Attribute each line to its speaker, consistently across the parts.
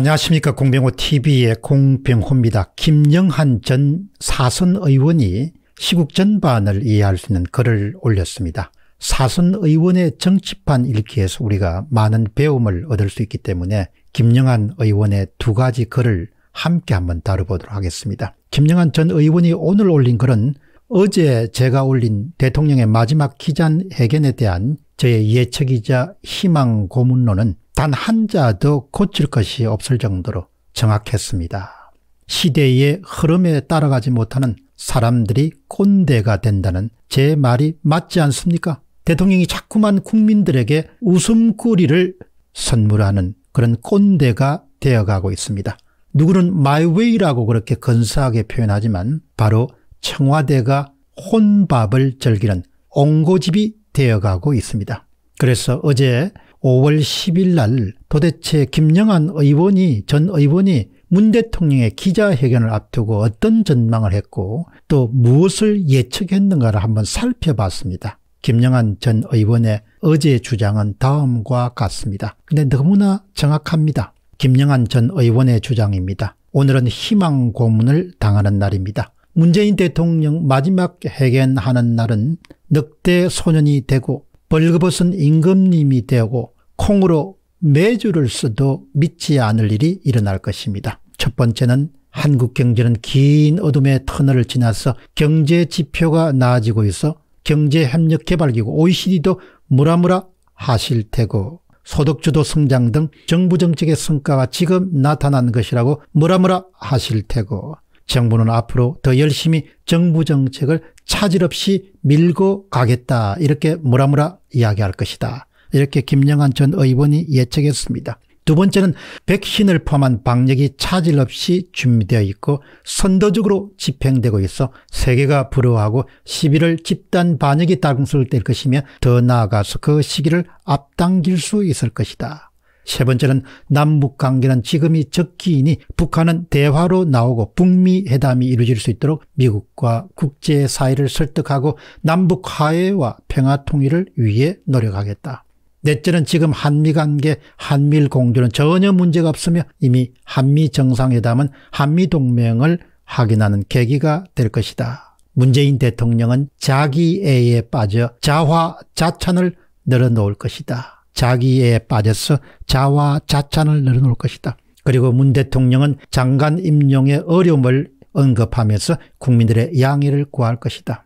Speaker 1: 안녕하십니까 공병호TV의 공병호입니다. 김영한 전 사선 의원이 시국 전반을 이해할 수 있는 글을 올렸습니다. 사선 의원의 정치판 읽기에서 우리가 많은 배움을 얻을 수 있기 때문에 김영한 의원의 두 가지 글을 함께 한번 다뤄보도록 하겠습니다. 김영한 전 의원이 오늘 올린 글은 어제 제가 올린 대통령의 마지막 기자회견에 대한 저의 예측이자 희망 고문론은 단 한자도 고칠 것이 없을 정도로 정확했습니다. 시대의 흐름에 따라가지 못하는 사람들이 꼰대가 된다는 제 말이 맞지 않습니까? 대통령이 자꾸만 국민들에게 웃음거리를 선물하는 그런 꼰대가 되어가고 있습니다. 누구는 마이웨이라고 그렇게 건사하게 표현하지만 바로 청와대가 혼밥을 즐기는 옹고집이 되어가고 있습니다. 그래서 어제 5월 10일 날 도대체 김영한 의원이 전 의원이 문 대통령의 기자회견을 앞두고 어떤 전망을 했고 또 무엇을 예측했는가를 한번 살펴봤습니다. 김영한 전 의원의 어제 주장은 다음과 같습니다. 근데 너무나 정확합니다. 김영한 전 의원의 주장입니다. 오늘은 희망 고문을 당하는 날입니다. 문재인 대통령 마지막 회견하는 날은 늑대 소년이 되고 벌거벗은 임금님이 되고 콩으로 매주를 써도 믿지 않을 일이 일어날 것입니다. 첫 번째는 한국 경제는 긴 어둠의 터널을 지나서 경제 지표가 나아지고 있어 경제협력개발기구 OECD도 무라무라 하실 테고 소득주도 성장 등 정부 정책의 성과가 지금 나타난 것이라고 무라무라 하실 테고 정부는 앞으로 더 열심히 정부 정책을 차질 없이 밀고 가겠다 이렇게 무라무라 이야기할 것이다. 이렇게 김영환 전 의원이 예측했습니다. 두 번째는 백신을 포함한 방역이 차질 없이 준비되어 있고 선도적으로 집행되고 있어 세계가 부러워하고 11월 집단 반역이 다가설 때 것이며 더 나아가서 그 시기를 앞당길 수 있을 것이다. 세 번째는 남북관계는 지금이 적기이니 북한은 대화로 나오고 북미 회담이 이루어질 수 있도록 미국과 국제사회를 설득하고 남북 화해와 평화통일을 위해 노력하겠다. 넷째는 지금 한미관계, 한미공조는 전혀 문제가 없으며 이미 한미정상회담은 한미동맹을 확인하는 계기가 될 것이다. 문재인 대통령은 자기 애에 빠져 자화, 자찬을 늘어놓을 것이다. 자기에 빠져서 자와 자찬을 늘어놓을 것이다. 그리고 문 대통령은 장관 임용의 어려움을 언급하면서 국민들의 양해를 구할 것이다.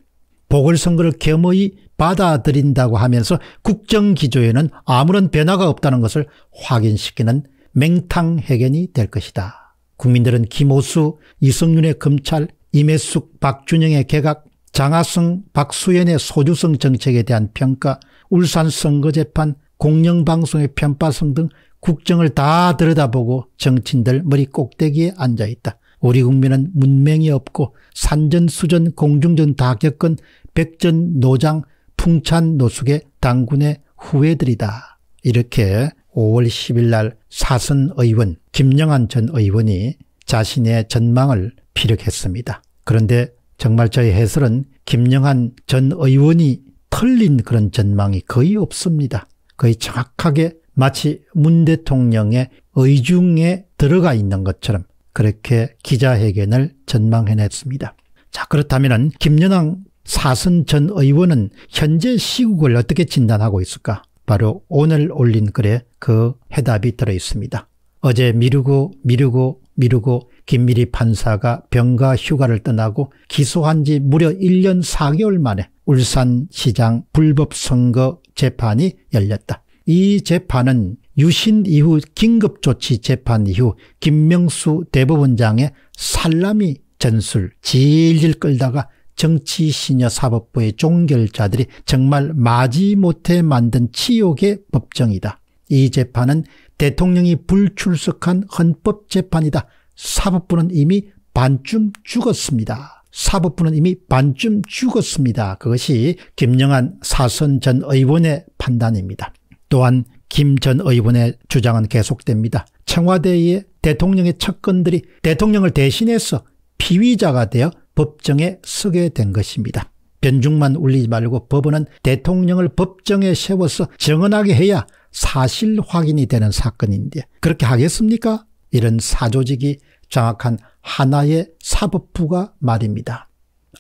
Speaker 1: 보궐선거를 겸허히 받아들인다고 하면서 국정기조에는 아무런 변화가 없다는 것을 확인시키는 맹탕해견이 될 것이다. 국민들은 김호수, 이성윤의 검찰, 임혜숙, 박준영의 개각, 장하성, 박수현의 소주성 정책에 대한 평가, 울산 선거재판, 공영방송의 편파성 등 국정을 다 들여다보고 정치인들 머리 꼭대기에 앉아있다. 우리 국민은 문맹이 없고 산전수전 공중전 다 겪은 백전 노장 풍찬 노숙의 당군의 후예들이다. 이렇게 5월 10일 날 사선 의원 김영환 전 의원이 자신의 전망을 피력했습니다. 그런데 정말 저의 해설은 김영환 전 의원이 틀린 그런 전망이 거의 없습니다. 거의 정확하게 마치 문 대통령의 의중에 들어가 있는 것처럼 그렇게 기자회견을 전망해냈습니다. 자 그렇다면 김연왕 사선 전 의원은 현재 시국을 어떻게 진단하고 있을까? 바로 오늘 올린 글에 그 해답이 들어있습니다. 어제 미루고 미루고 미루고 김미리 판사가 병가 휴가를 떠나고 기소한 지 무려 1년 4개월 만에 울산시장 불법 선거 재판이 열렸다. 이 재판은 유신 이후 긴급조치 재판 이후 김명수 대법원장의 살라미 전술 질질 끌다가 정치신여사법부의 종결자들이 정말 마지못해 만든 치욕의 법정이다. 이 재판은 대통령이 불출석한 헌법재판이다. 사법부는 이미 반쯤 죽었습니다. 사법부는 이미 반쯤 죽었습니다. 그것이 김영한 사선 전 의원의 판단입니다. 또한 김 전 의원의 주장은 계속됩니다. 청와대의 대통령의 측근들이 대통령을 대신해서 피의자가 되어 법정에 서게 된 것입니다. 변중만 울리지 말고 법원은 대통령을 법정에 세워서 증언하게 해야 사실 확인이 되는 사건인데 그렇게 하겠습니까? 이런 사조직이 장악한 하나의 사법부가 말입니다.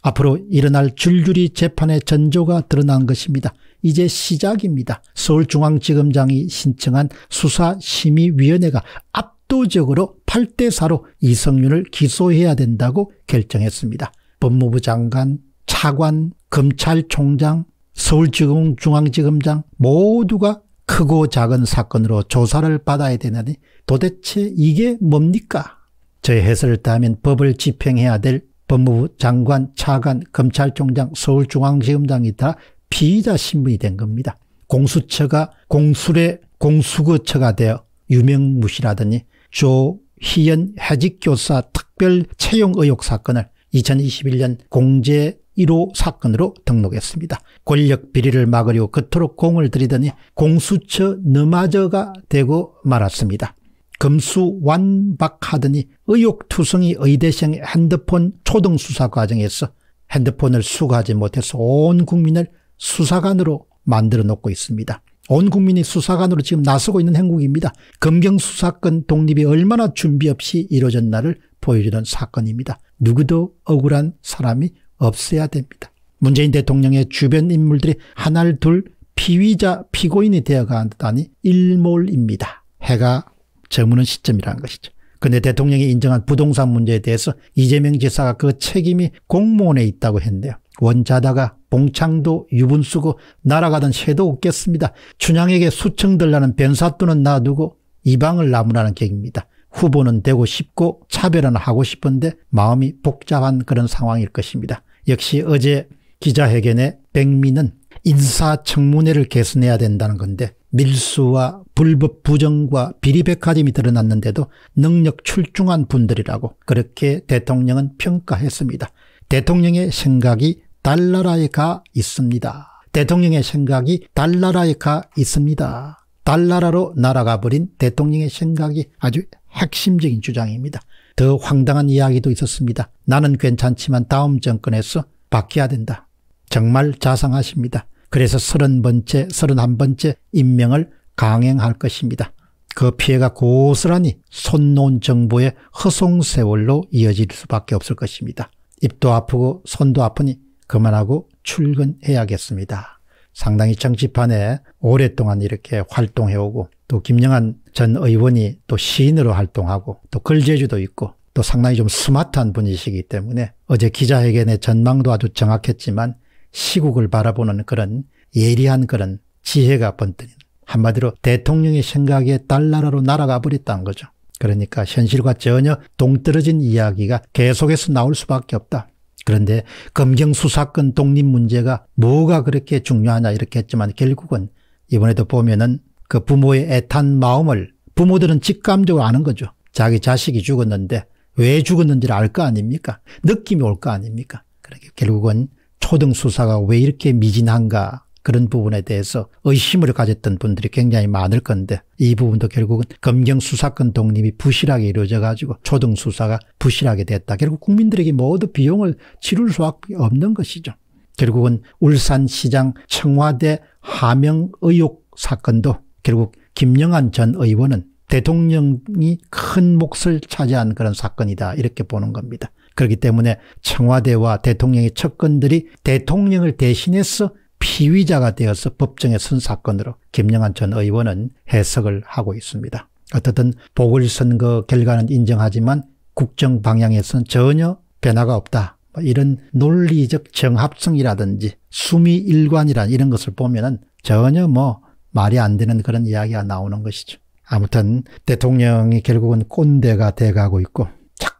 Speaker 1: 앞으로 일어날 줄줄이 재판의 전조가 드러난 것입니다. 이제 시작입니다. 서울중앙지검장이 신청한 수사심의위원회가 압도적으로 8대4로 이성윤을 기소해야 된다고 결정했습니다. 법무부 장관, 차관, 검찰총장, 서울 중앙지검장 모두가 크고 작은 사건으로 조사를 받아야 되나니 도대체 이게 뭡니까? 저의 해설을 따면 법을 집행해야 될 법무부 장관, 차관, 검찰총장, 서울중앙지검장이 다 피의자 신분이 된 겁니다. 공수처가 공수래 공수거처가 되어 유명무실하더니 조희연 해직교사 특별 채용 의혹 사건을 2021년 공제 1호 사건으로 등록했습니다. 권력 비리를 막으려고 그토록 공을 들이더니 공수처 너마저가 되고 말았습니다. 금수완박하더니 의욕투성이 의대생 핸드폰 초등수사 과정에서 핸드폰을 수거하지 못해서 온 국민을 수사관으로 만들어 놓고 있습니다. 온 국민이 수사관으로 지금 나서고 있는 행국입니다. 금경수사권 독립이 얼마나 준비 없이 이루어졌나를 보여주는 사건입니다. 누구도 억울한 사람이 없어야 됩니다. 문재인 대통령의 주변 인물들이 하나둘 피의자 피고인이 되어간다니 일몰입니다. 해가 정무는 시점이라는 것이죠. 근데 대통령이 인정한 부동산 문제에 대해서 이재명 지사가 그 책임이 공무원에 있다고 했는데요. 원자다가 봉창도 유분수고 날아가던 새도 없겠습니다. 춘향에게 수청 들라는 변사또는 놔두고 이방을 나무라는 계획입니다. 후보는 되고 싶고 차별은 하고 싶은데 마음이 복잡한 그런 상황일 것입니다. 역시 어제 기자회견에 백미는 인사청문회를 개선해야 된다는 건데 밀수와 불법 부정과 비리백화점이 드러났는데도 능력 출중한 분들이라고 그렇게 대통령은 평가했습니다. 대통령의 생각이 달나라에 가 있습니다. 대통령의 생각이 달나라에 가 있습니다. 달나라로 날아가 버린 대통령의 생각이 아주 핵심적인 주장입니다. 더 황당한 이야기도 있었습니다. 나는 괜찮지만 다음 정권에서 바뀌어야 된다. 정말 자상하십니다. 그래서 30번째, 31번째 임명을 강행할 것입니다. 그 피해가 고스란히 손놓은 정부의 허송세월로 이어질 수밖에 없을 것입니다. 입도 아프고 손도 아프니 그만하고 출근해야겠습니다. 상당히 정치판에 오랫동안 이렇게 활동해오고 또 김영한 전 의원이 또 시인으로 활동하고 또 글재주도 있고 또 상당히 좀 스마트한 분이시기 때문에 어제 기자회견의 전망도 아주 정확했지만 시국을 바라보는 그런 예리한 그런 지혜가 번뜩 한마디로 대통령의 생각에 달나라로 날아가 버렸다는 거죠. 그러니까 현실과 전혀 동떨어진 이야기가 계속해서 나올 수밖에 없다. 그런데 검경수사권 독립 문제가 뭐가 그렇게 중요하냐 이렇게 했지만 결국은 이번에도 보면은 그 부모의 애탄 마음을 부모들은 직감적으로 아는 거죠. 자기 자식이 죽었는데 왜 죽었는지를 알 거 아닙니까? 느낌이 올 거 아닙니까? 그러니 결국은 초등수사가 왜 이렇게 미진한가 그런 부분에 대해서 의심을 가졌던 분들이 굉장히 많을 건데 이 부분도 결국은 검경수사권 독립이 부실하게 이루어져 가지고 초등수사가 부실하게 됐다. 결국 국민들에게 모두 비용을 치를 수밖에 없는 것이죠. 결국은 울산시장 청와대 하명 의혹 사건도 결국 김영한 전 의원은 대통령이 큰 몫을 차지한 그런 사건이다 이렇게 보는 겁니다. 그렇기 때문에 청와대와 대통령의 측근들이 대통령을 대신해서 피의자가 되어서 법정에 선 사건으로 김영환 전 의원은 해석을 하고 있습니다. 어떻든 보궐선거 결과는 인정하지만 국정 방향에선 전혀 변화가 없다. 뭐 이런 논리적 정합성이라든지 수미 일관이란 이런 것을 보면은 전혀 뭐 말이 안 되는 그런 이야기가 나오는 것이죠. 아무튼 대통령이 결국은 꼰대가 돼가고 있고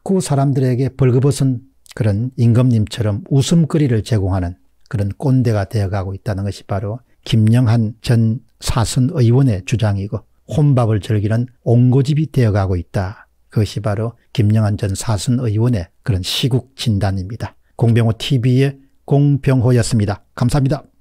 Speaker 1: 자꾸 사람들에게 벌거벗은 그런 임금님처럼 웃음거리를 제공하는 그런 꼰대가 되어가고 있다는 것이 바로 김영한 전 사선 의원의 주장이고 혼밥을 즐기는 옹고집이 되어가고 있다. 그것이 바로 김영한 전 사선 의원의 그런 시국 진단입니다. 공병호 TV의 공병호였습니다. 감사합니다.